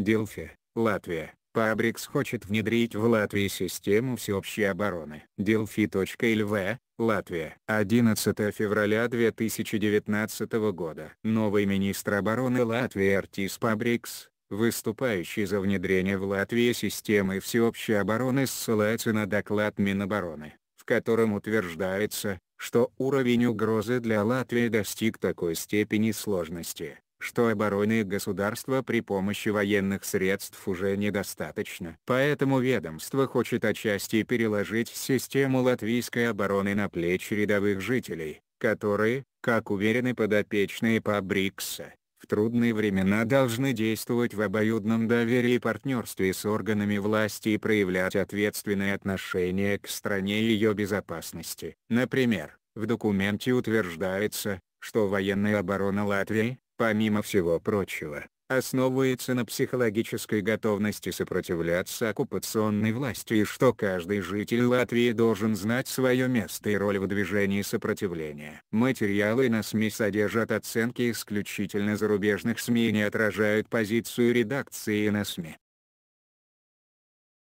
Делфи, Латвия. Пабрикс хочет внедрить в Латвии систему всеобщей обороны. Delphi.lv, Латвия. 11 февраля 2019 года. Новый министр обороны Латвии Артис Пабрикс, выступающий за внедрение в Латвии системы всеобщей обороны ссылается на доклад Минобороны, в котором утверждается, что уровень угрозы для Латвии достиг такой степени сложности, что оборонные государства при помощи военных средств уже недостаточно. Поэтому ведомство хочет отчасти переложить систему латвийской обороны на плечи рядовых жителей, которые, как уверены подопечные Пабрикса, в трудные времена должны действовать в обоюдном доверии и партнерстве с органами власти и проявлять ответственное отношение к стране и ее безопасности. Например, в документе утверждается, что военная оборона Латвии, помимо всего прочего, основывается на психологической готовности сопротивляться оккупационной власти и что каждый житель Латвии должен знать свое место и роль в движении сопротивления. Материалы на СМИ содержат оценки исключительно зарубежных СМИ и не отражают позицию редакции на СМИ.